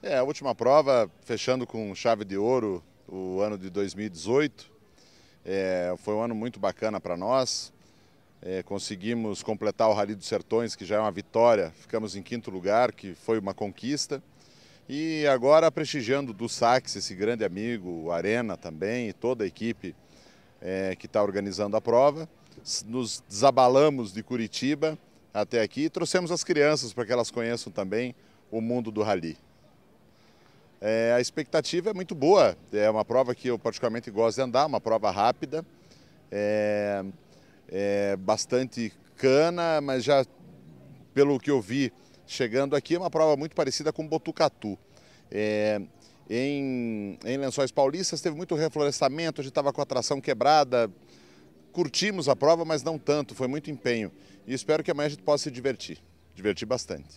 É, a última prova, fechando com chave de ouro o ano de 2018, é, foi um ano muito bacana para nós. É, conseguimos completar o Rally dos Sertões, que já é uma vitória, ficamos em quinto lugar, que foi uma conquista. E agora prestigiando do Sax, esse grande amigo, o Arena também, e toda a equipe é, que está organizando a prova. Nos desabalamos de Curitiba até aqui e trouxemos as crianças para que elas conheçam também o mundo do rally. É, a expectativa é muito boa, é uma prova que eu particularmente gosto de andar, uma prova rápida, é, é bastante cana, mas já pelo que eu vi chegando aqui, é uma prova muito parecida com Botucatu. É, em, em Lençóis Paulistas teve muito reflorestamento, a gente estava com a tração quebrada, curtimos a prova, mas não tanto, foi muito empenho. E espero que amanhã a gente possa se divertir, divertir bastante.